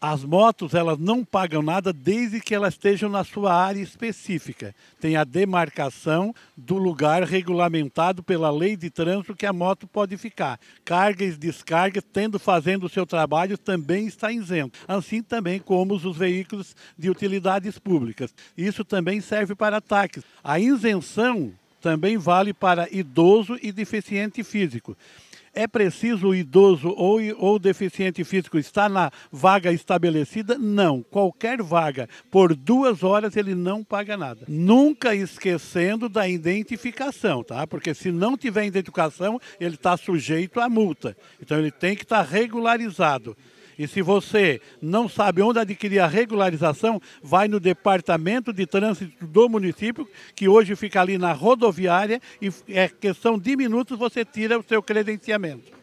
As motos elas não pagam nada desde que elas estejam na sua área específica. Tem a demarcação do lugar regulamentado pela lei de trânsito que a moto pode ficar. Cargas, e descargas, tendo fazendo o seu trabalho, também está isento. Assim também como os veículos de utilidades públicas. Isso também serve para ataques. A isenção também vale para idoso e deficiente físico. É preciso o idoso ou, ou deficiente físico estar na vaga estabelecida? Não. Qualquer vaga, por duas horas, ele não paga nada. Nunca esquecendo da identificação, tá? Porque se não tiver identificação, ele está sujeito à multa. Então ele tem que estar tá regularizado. E se você não sabe onde adquirir a regularização, vai no Departamento de Trânsito do município, que hoje fica ali na rodoviária, e é questão de minutos você tira o seu credenciamento.